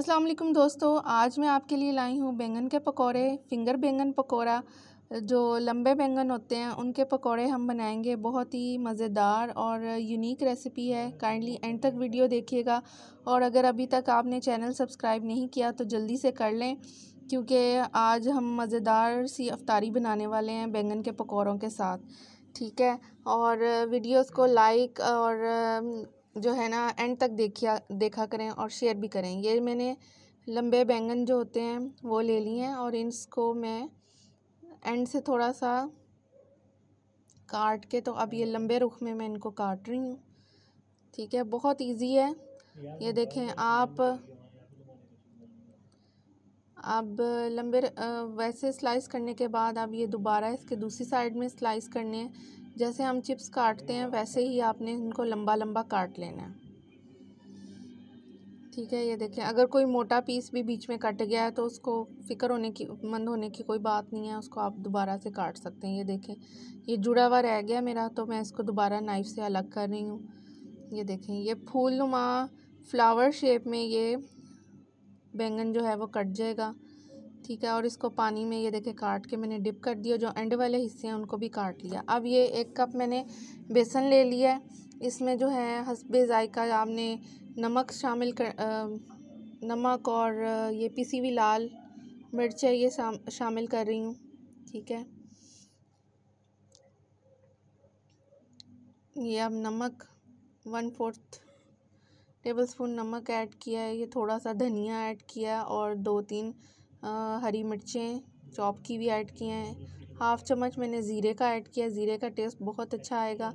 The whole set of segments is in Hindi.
अस्सलाम वालेकुम दोस्तों आज मैं आपके लिए लाई हूँ बैंगन के पकोड़े फिंगर बैंगन पकोड़ा जो लंबे बैंगन होते हैं उनके पकोड़े हम बनाएंगे बहुत ही मज़ेदार और यूनिक रेसिपी है काइंडली एंड तक वीडियो देखिएगा और अगर अभी तक आपने चैनल सब्सक्राइब नहीं किया तो जल्दी से कर लें क्योंकि आज हम मज़ेदार सी अफ्तारी बनाने वाले हैं बैंगन के पकौड़ों के साथ ठीक है और वीडियोस को लाइक और जो है ना एंड तक देखिया देखा करें और शेयर भी करें ये मैंने लंबे बैंगन जो होते हैं वो ले लिए हैं और इनको मैं एंड से थोड़ा सा काट के तो अब ये लंबे रुख में मैं इनको काट रही हूँ ठीक है बहुत इजी है ये देखें आप अब लंबे वैसे स्लाइस करने के बाद अब ये दोबारा इसके दूसरी साइड में स्लाइस करने जैसे हम चिप्स काटते हैं वैसे ही आपने इनको लंबा लंबा काट लेना है ठीक है ये देखें अगर कोई मोटा पीस भी बीच में कट गया है तो उसको फ़िक्र होने की मंद होने की कोई बात नहीं है उसको आप दोबारा से काट सकते हैं ये देखें ये जुड़ा हुआ रह गया मेरा तो मैं इसको दोबारा नाइफ़ से अलग कर रही हूँ ये देखें ये फूल नुमा फ्लावर शेप में ये बैंगन जो है वो कट जाएगा ठीक है और इसको पानी में ये देखें काट के मैंने डिप कर दिया जो एंड वाले हिस्से हैं उनको भी काट लिया अब ये एक कप मैंने बेसन ले लिया इसमें जो है हसबे ज़ायका आपने नमक शामिल कर आ, नमक और ये पीसी हुई लाल है ये शामिल कर रही हूँ ठीक है ये अब नमक वन फोर्थ टेबल स्पून नमक ऐड किया है ये थोड़ा सा धनिया ऐड किया और दो तीन हरी मिर्चें चॉप की भी ऐड किए हैं हाफ़ चम्मच मैंने ज़ीरे का ऐड किया ज़ीरे का टेस्ट बहुत अच्छा आएगा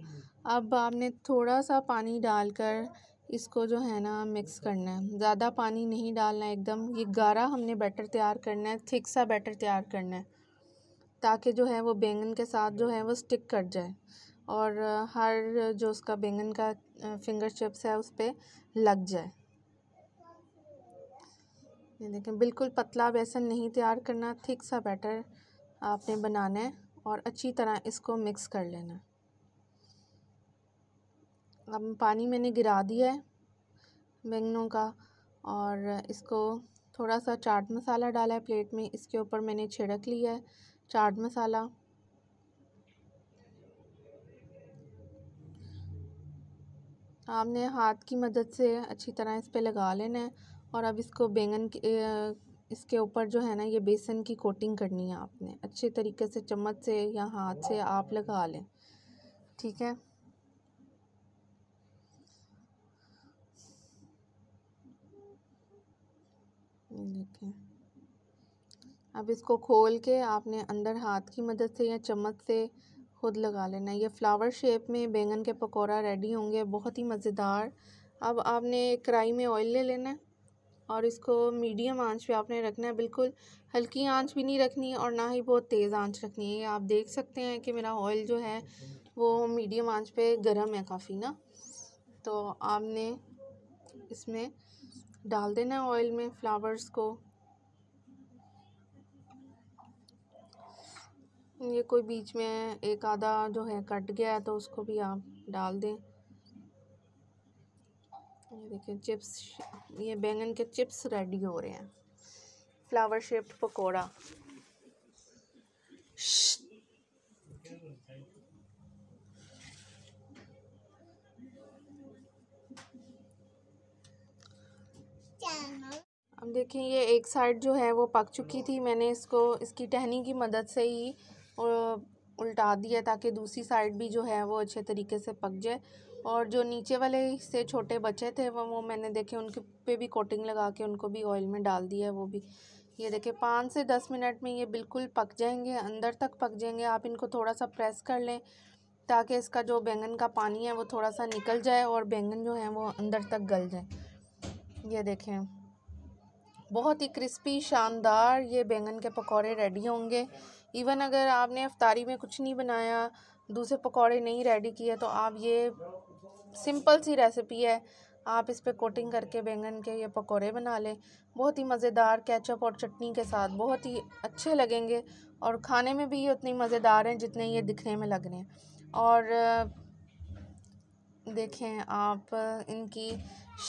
अब आपने थोड़ा सा पानी डालकर इसको जो है ना मिक्स करना है ज़्यादा पानी नहीं डालना एकदम ये गारा हमने बैटर तैयार करना है थिक सा बैटर तैयार करना है ताकि जो है वो बैंगन के साथ जो है वो स्टिक कर जाए और हर जो उसका बैंगन का फिंगर चिप्स है उस पर लग जाए ये देखें बिल्कुल पतला बेसन नहीं तैयार करना थिक सा बैटर आपने बनाना है और अच्छी तरह इसको मिक्स कर लेना अब पानी मैंने गिरा दिया है बैंगनों का और इसको थोड़ा सा चाट मसाला डाला है प्लेट में इसके ऊपर मैंने छिड़क लिया है चाट मसाला आपने हाथ की मदद से अच्छी तरह इस पर लगा लेना है और अब इसको बैंगन इसके ऊपर जो है ना ये बेसन की कोटिंग करनी है आपने अच्छे तरीके से चम्मच से या हाथ से आप लगा लें ठीक है देखें अब इसको खोल के आपने अंदर हाथ की मदद से या चम्मच से खुद लगा लेना ये फ्लावर शेप में बैंगन के पकौड़ा रेडी होंगे बहुत ही मज़ेदार अब आपने कढ़ाई में ऑयल ले लेना है और इसको मीडियम आंच पे आपने रखना है बिल्कुल हल्की आंच भी नहीं रखनी और ना ही बहुत तेज़ आंच रखनी है आप देख सकते हैं कि मेरा ऑयल जो है वो मीडियम आंच पे गरम है काफ़ी ना तो आपने इसमें डाल देना है ऑयल में फ्लावर्स को ये कोई बीच में एक आधा जो है कट गया है तो उसको भी आप डाल दें ये देखिए चिप्स ये बैंगन के चिप्स रेडी हो रहे हैं फ्लावर शेप्ड पकोड़ा अब देखिए ये एक साइड जो है वो पक चुकी थी मैंने इसको इसकी टहनी की मदद से ही उल्टा दिया ताकि दूसरी साइड भी जो है वो अच्छे तरीके से पक जाए और जो नीचे वाले हिस्से छोटे बचे थे वो वो मैंने देखे उनके पे भी कोटिंग लगा के उनको भी ऑयल में डाल दिया है वो भी ये देखे पाँच से दस मिनट में ये बिल्कुल पक जाएंगे अंदर तक पक जाएंगे आप इनको थोड़ा सा प्रेस कर लें ताकि इसका जो बैंगन का पानी है वो थोड़ा सा निकल जाए और बैंगन जो है वो अंदर तक गल जाए ये देखें बहुत ही क्रिस्पी शानदार ये बैंगन के पकौड़े रेडी होंगे इवन अगर आपने अफ्तारी में कुछ नहीं बनाया दूसरे पकौड़े नहीं रेडी किए तो आप ये सिंपल सी रेसिपी है आप इस पर कोटिंग करके बैंगन के ये पकोड़े बना लें बहुत ही मज़ेदार केचप और चटनी के साथ बहुत ही अच्छे लगेंगे और खाने में भी ये उतने मज़ेदार हैं जितने ये दिखने में लग रहे हैं और देखें आप इनकी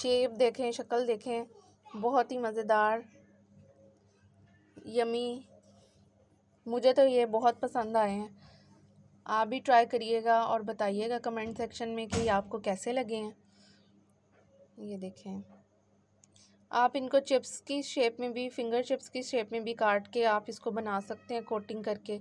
शेप देखें शक्ल देखें बहुत ही मज़ेदार यमी मुझे तो ये बहुत पसंद आए हैं आप भी ट्राई करिएगा और बताइएगा कमेंट सेक्शन में कि आपको कैसे लगे हैं ये देखें आप इनको चिप्स की शेप में भी फिंगर चिप्स की शेप में भी काट के आप इसको बना सकते हैं कोटिंग करके